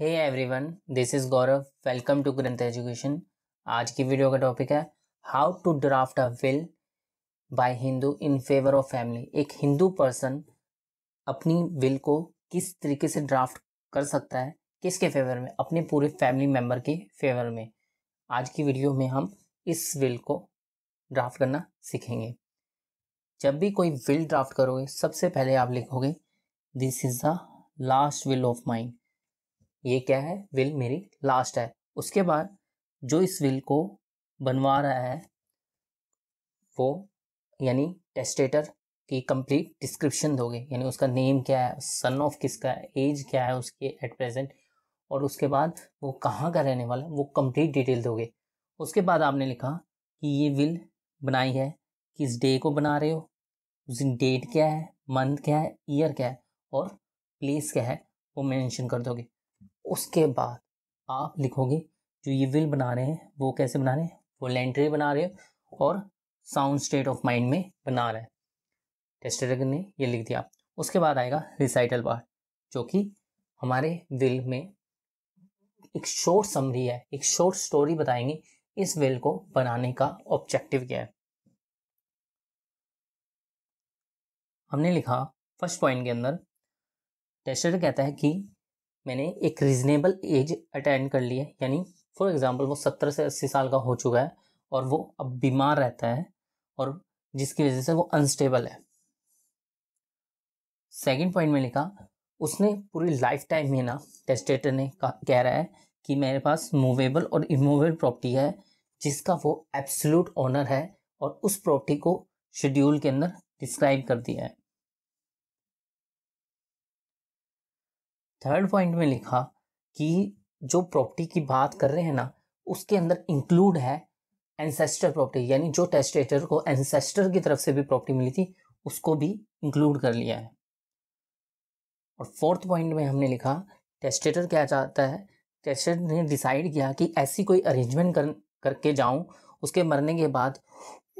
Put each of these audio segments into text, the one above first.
hey everyone this is Gaurav welcome to Granth education आज की video का टॉपिक है how to draft a will by Hindu in favour of family एक Hindu person अपनी will को किस तरीके से ड्राफ्ट कर सकता है किसके फेवर में अपने पूरे फैमिली मेम्बर के फेवर में आज की वीडियो में हम इस विल को ड्राफ्ट करना सीखेंगे जब भी कोई विल ड्राफ्ट करोगे सबसे पहले आप लिखोगे this is the last will of mind ये क्या है विल मेरी लास्ट है उसके बाद जो इस विल को बनवा रहा है वो यानी टेस्टेटर की कंप्लीट डिस्क्रिप्शन दोगे यानी उसका नेम क्या है सन ऑफ किसका है एज क्या है उसके एट प्रेजेंट और उसके बाद वो कहाँ का रहने वाला है वो कंप्लीट डिटेल दोगे उसके बाद आपने लिखा कि ये विल बनाई है किस डे को बना रहे हो उस दिन डेट क्या है मंथ क्या है ईयर क्या है और प्लेस क्या है वो मेंशन कर दोगे उसके बाद आप लिखोगे जो ये विल बना रहे हैं वो कैसे बना रहे हैं वो लेंट्री बना रहे हो और साउंड स्टेट ऑफ माइंड में बना रहे हैं टेस्टर ने ये लिख दिया उसके बाद आएगा रिसाइटल पार्ट जो कि हमारे विल में एक शॉर्ट समरी है एक शॉर्ट स्टोरी बताएंगे इस विल को बनाने का ऑब्जेक्टिव क्या है हमने लिखा फर्स्ट पॉइंट के अंदर टेस्टर कहता है कि मैंने एक रिजनेबल एज अटेंड कर ली है यानी फॉर एग्ज़ाम्पल वो सत्तर से अस्सी साल का हो चुका है और वो अब बीमार रहता है और जिसकी वजह से वो अनस्टेबल है सेकंड पॉइंट में लिखा उसने पूरी लाइफ टाइम में ना टेस्टेटर ने कह रहा है कि मेरे पास मूवेबल और इमूवेबल प्रॉपर्टी है जिसका वो एब्सोल्यूट ऑनर है और उस प्रॉपर्टी को शेड्यूल के अंदर डिस्क्राइब कर दिया है थर्ड पॉइंट में लिखा कि जो प्रॉपर्टी की बात कर रहे हैं ना उसके अंदर इंक्लूड है एंसेस्टर प्रॉपर्टी यानी जो टेस्टेटर को एंसेस्टर की तरफ से भी प्रॉपर्टी मिली थी उसको भी इंक्लूड कर लिया है और फोर्थ पॉइंट में हमने लिखा टेस्टेटर क्या चाहता है टेस्टेटर ने डिसाइड किया कि ऐसी कोई अरेंजमेंट कर करके जाऊं उसके मरने के बाद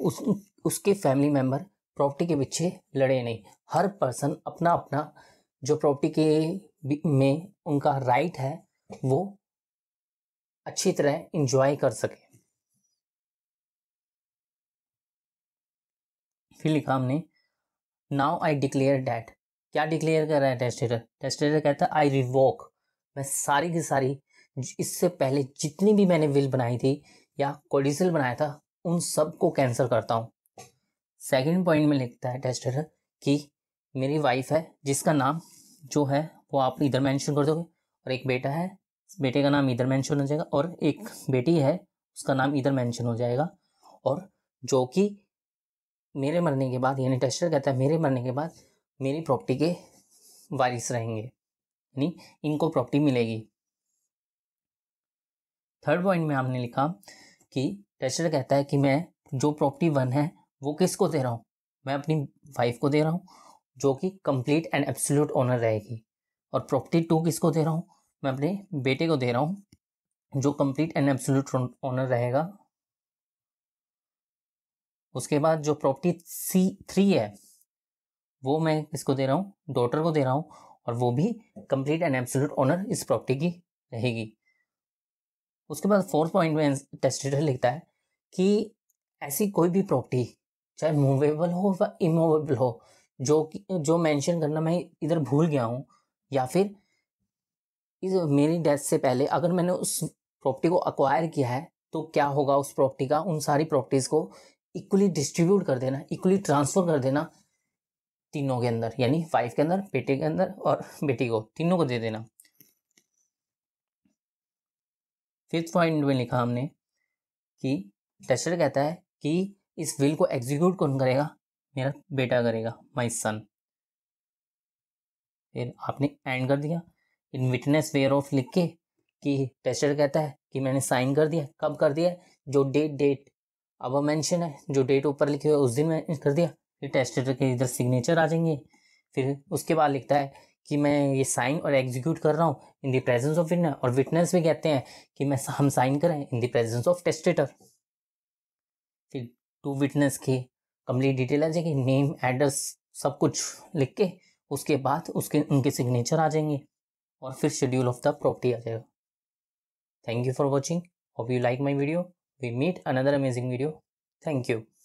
उस उसके फैमिली मेम्बर प्रॉपर्टी के पीछे लड़े नहीं हर पर्सन अपना अपना जो प्रॉपर्टी के में उनका राइट है वो अच्छी तरह इंजॉय कर सके फिर लिखा हमने नाउ आई डिक्लेयर डैट क्या डिक्लेयर कर रहा है टेस्टेटर टेस्टेटर कहता है आई रिवॉक मैं सारी की सारी इससे पहले जितनी भी मैंने विल बनाई थी या कोडिसल बनाया था उन सब को कैंसिल करता हूँ सेकंड पॉइंट में लिखता है टेस्टेटर कि मेरी वाइफ है जिसका नाम जो है वो आप इधर मैंशन कर दोगे और एक बेटा है बेटे का नाम इधर मैंशन हो जाएगा और एक बेटी है उसका नाम इधर मैंशन हो जाएगा और जो कि मेरे मरने के बाद यानी टेस्टर कहता है मेरे मरने के बाद मेरी प्रॉपर्टी के वारिस रहेंगे यानी इनको प्रॉपर्टी मिलेगी थर्ड पॉइंट में हमने लिखा कि टेस्टर कहता है कि मैं जो प्रॉपर्टी वन है वो किसको दे रहा हूँ मैं अपनी वाइफ को दे रहा हूँ जो कि कंप्लीट एंड एब्सोल्यूट ओनर रहेगी और प्रॉपर्टी टू किसको दे रहा हूँ मैं अपने बेटे को दे रहा हूँ जो कंप्लीट एंड एब्सोल्यूट ओनर रहेगा उसके बाद जो प्रॉपर्टी सी थ्री है वो मैं किसको दे रहा हूँ डॉटर को दे रहा हूँ और वो भी कंप्लीट एंड एब्सोल्यूट ओनर इस प्रॉपर्टी की रहेगी उसके बाद फोर्थ पॉइंट में टेस्टेटर लिखता है कि ऐसी कोई भी प्रॉपर्टी चाहे मूवेबल हो व इमूवेबल हो जो कि जो मेंशन करना मैं इधर भूल गया हूँ या फिर इस मेरी डेथ से पहले अगर मैंने उस प्रॉपर्टी को अक्वायर किया है तो क्या होगा उस प्रॉपर्टी का उन सारी प्रॉपर्टीज़ को इक्वली डिस्ट्रीब्यूट कर देना इक्वली ट्रांसफ़र कर देना तीनों के अंदर यानी वाइफ के अंदर बेटे के अंदर और बेटी को तीनों को दे देना फिफ्थ पॉइंट में लिखा हमने कि टेस्टर कहता है कि इस विल को एग्जीक्यूट कौन करेगा मेरा बेटा करेगा माई सन फिर आपने एंड कर दिया इन विटनेस वेयर ऑफ लिख के कि टेस्टर कहता है कि मैंने साइन कर दिया कब कर दिया जो डेट डेट अब मेंशन है जो डेट ऊपर लिखी हुई उस दिन मैं कर दिया फिर टेस्टर के इधर सिग्नेचर आ जाएंगे फिर उसके बाद लिखता है कि मैं ये साइन और एग्जीक्यूट कर रहा हूँ in the presence of witness और विटनेस भी कहते हैं कि मैं हम साइन करें in the presence of testator फिर टू विटनेस के कंप्लीट डिटेल आ जाएगी नेम एड्रेस सब कुछ लिख के उसके बाद उसके उनके सिग्नेचर आ जाएंगे और फिर शेड्यूल ऑफ द प्रॉपर्टी आ जाएगा thank you for watching hope you like my video we meet another amazing video thank you